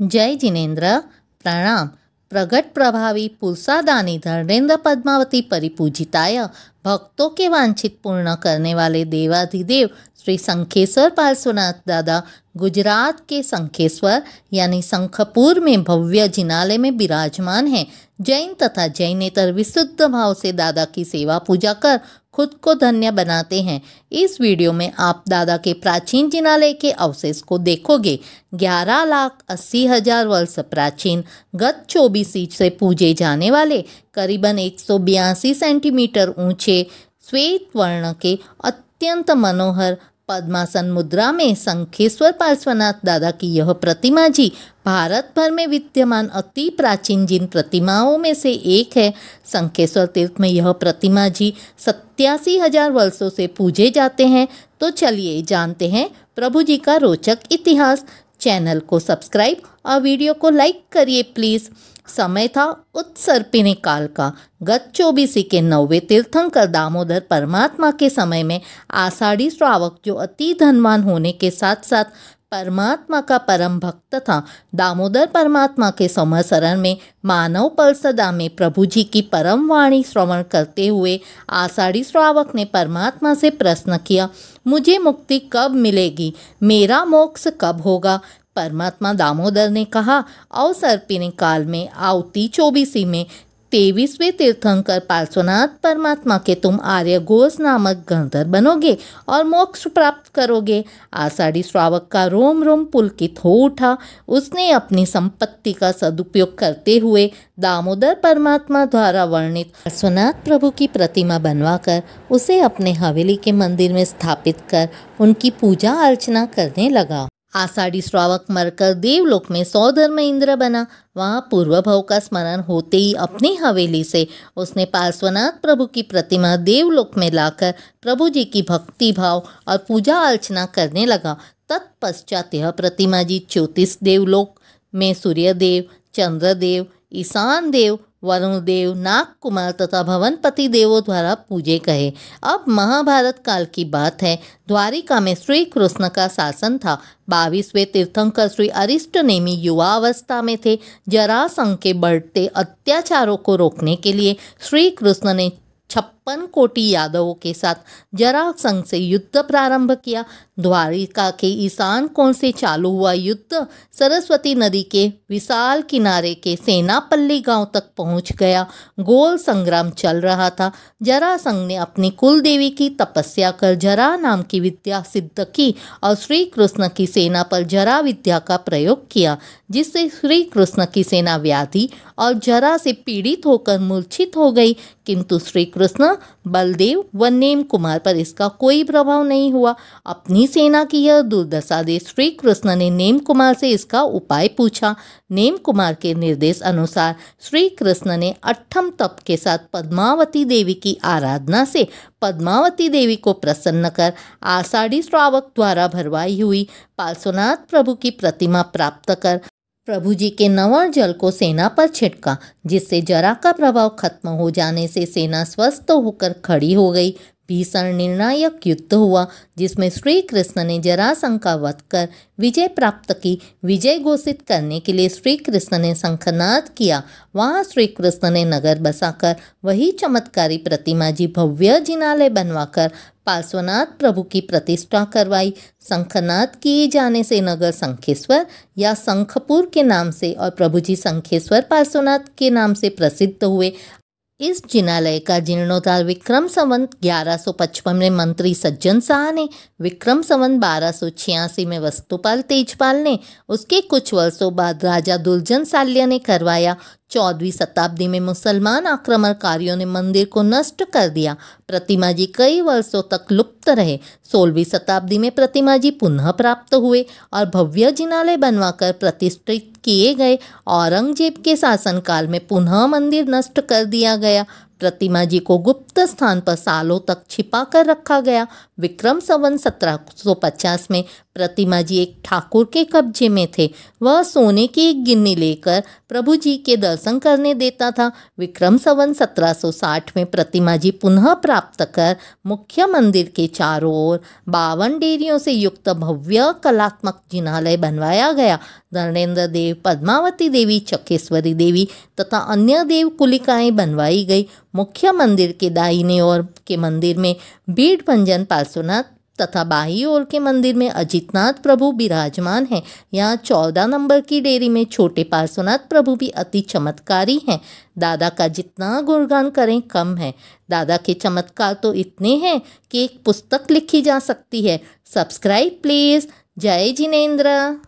जय जिनेन्द्र प्रणाम प्रगट प्रभावी पुलसादानी धर्मेंद्र पद्मावती परिपूजिताय भक्तों के वांछित पूर्ण करने वाले देवाधिदेव श्री संखेश्वर पार्श्वनाथ दादा गुजरात के संखेश्वर यानी शंखपुर में भव्य जिनाले में विराजमान हैं जैन तथा जैनेतर विशुद्ध भाव से दादा की सेवा पूजा कर खुद को धन्य बनाते हैं इस वीडियो में आप दादा के प्राचीन जिनालय के अवशेष को देखोगे ग्यारह लाख अस्सी हजार वर्ष प्राचीन गत चौबीसी से पूजे जाने वाले करीबन एक सौ बयासी सेंटीमीटर ऊंचे श्वेत वर्ण के अत्यंत मनोहर पद्मासन मुद्रा में संखेश्वर पार्श्वनाथ दादा की यह प्रतिमा जी भारत भर में विद्यमान अति प्राचीन जिन प्रतिमाओं में से एक है संखेश्वर तीर्थ में यह प्रतिमा जी सत्यासी हजार वर्षों से पूजे जाते हैं तो चलिए जानते हैं प्रभु जी का रोचक इतिहास चैनल को सब्सक्राइब और वीडियो को लाइक करिए प्लीज़ समय था उत्सर्पिनी काल का गत चौबीसी के नौवे तीर्थंकर दामोदर परमात्मा के समय में आषाढ़ी श्रावक जो अति धनवान होने के साथ साथ परमात्मा का परम भक्त था दामोदर परमात्मा के समसरण में मानव परसदा में प्रभु जी की परम वाणी श्रवण करते हुए आषाढ़ी श्रावक ने परमात्मा से प्रश्न किया मुझे मुक्ति कब मिलेगी मेरा मोक्ष कब होगा परमात्मा दामोदर ने कहा अवसर्पिणी काल में आवती चौबीसी में तेईसवें तीर्थंकर पार्श्वनाथ परमात्मा के तुम आर्य घोष नामक गणधर बनोगे और मोक्ष प्राप्त करोगे आषाढ़ी श्रावक का रोम रोम पुलकित हो उठा उसने अपनी संपत्ति का सदुपयोग करते हुए दामोदर परमात्मा द्वारा वर्णित पार्श्वनाथ प्रभु की प्रतिमा बनवाकर उसे अपने हवेली के मंदिर में स्थापित कर उनकी पूजा अर्चना करने लगा आषाढ़ी श्रावक मरकर देवलोक में सौधर्म इंद्र बना वहाँ पूर्व भाव का स्मरण होते ही अपनी हवेली से उसने पार्श्वनाथ प्रभु की प्रतिमा देवलोक में लाकर प्रभु जी की भक्ति भाव और पूजा अर्चना करने लगा तत्पश्चात यह प्रतिमा जी ज्योतिष देवलोक में सूर्यदेव चंद्रदेव ईशान देव वरुण देव नाग कुमार तथा भवनपति देवों द्वारा पूजे कहे अब महाभारत काल की बात है द्वारिका में श्री कृष्ण का शासन था बाईसवें तीर्थंकर श्री अरिष्ट नेमी युवा अवस्था में थे जरासंघ के बढ़ते अत्याचारों को रोकने के लिए श्री कृष्ण ने छप पनकोटी यादवों के साथ जरासंघ से युद्ध प्रारंभ किया द्वारिका के ईशान कोण से चालू हुआ युद्ध सरस्वती नदी के विशाल किनारे के सेनापल्ली गांव तक पहुंच गया गोल संग्राम चल रहा था जरासंघ ने अपनी कुल देवी की तपस्या कर जरा नाम की विद्या सिद्ध की और श्री कृष्ण की सेना पर जरा विद्या का प्रयोग किया जिससे श्री कृष्ण की सेना व्याधि और जरा से पीड़ित होकर मूर्छित हो गई किंतु श्री कृष्ण बलदेव व नेम कुमार पर इसका कोई प्रभाव नहीं हुआ अपनी सेना की यह दुर्दशा देख श्री कृष्ण ने नेम कुमार से इसका उपाय पूछा नेम कुमार के निर्देश अनुसार श्री कृष्ण ने अठम तप के साथ पद्मावती देवी की आराधना से पद्मावती देवी को प्रसन्न कर आषाढ़ी श्रावक द्वारा भरवाई हुई पार्श्वनाथ प्रभु की प्रतिमा प्राप्त कर प्रभु जी के नवर जल को सेना पर छिड़का जिससे जरा का प्रभाव खत्म हो जाने से सेना स्वस्थ होकर खड़ी हो गई भीषण निर्णायक युद्ध हुआ जिसमें श्री कृष्ण ने जरासंघ का वध कर विजय प्राप्त की विजय घोषित करने के लिए श्री कृष्ण ने शंखनाद किया वहाँ श्री कृष्ण ने नगर बसाकर वही चमत्कारी प्रतिमा जी भव्य जिनालय बनवाकर पार्श्वनाथ प्रभु की प्रतिष्ठा करवाई शंखनाद किए जाने से नगर शंखेश्वर या शंखपुर के नाम से और प्रभु जी शंखेश्वर पार्श्वनाथ के नाम से प्रसिद्ध हुए इस जिनालय का जीर्णोद्धार विक्रम संवंत 1155 में मंत्री सज्जन शाह ने विक्रम संवंत 1286 में वस्तुपाल तेजपाल ने उसके कुछ वर्षों बाद राजा दुर्जन साल्य ने करवाया चौदहवीं शताब्दी में मुसलमान आक्रमणकारियों ने मंदिर को नष्ट कर दिया प्रतिमा जी कई वर्षों तक लुप्त रहे सोलहवीं शताब्दी में प्रतिमा जी पुनः प्राप्त हुए और भव्य जिनालय बनवाकर प्रतिष्ठित किए गए औरंगजेब के शासनकाल में पुनः मंदिर नष्ट कर दिया गया प्रतिमा जी को गुप्त स्थान पर सालों तक छिपा कर रखा गया विक्रम सवन सत्रह सौ पचास में प्रतिमा जी एक ठाकुर के कब्जे में थे वह सोने की एक गिन्नी लेकर प्रभु जी के दर्शन करने देता था विक्रम सवन सत्रह सौ साठ में प्रतिमा जी पुनः प्राप्त कर मुख्य मंदिर के चारों ओर बावन डेरियों से युक्त भव्य कलात्मक जिनालय बनवाया गया धर्णेंद्र देव पद्मावती देवी चकेश्वरी देवी तथा अन्य देव कुलिकाएं बनवाई गई मुख्य मंदिर के दाहिने ओर के मंदिर में बीड भंजन पार्श्वनाथ तथा बाही ओर के मंदिर में अजितनाथ प्रभु विराजमान हैं यहाँ चौदह नंबर की डेरी में छोटे पार्श्वनाथ प्रभु भी अति चमत्कारी हैं दादा का जितना गुणगान करें कम है दादा के चमत्कार तो इतने हैं कि एक पुस्तक लिखी जा सकती है सब्सक्राइब प्लीज़ जय जिनेन्द्र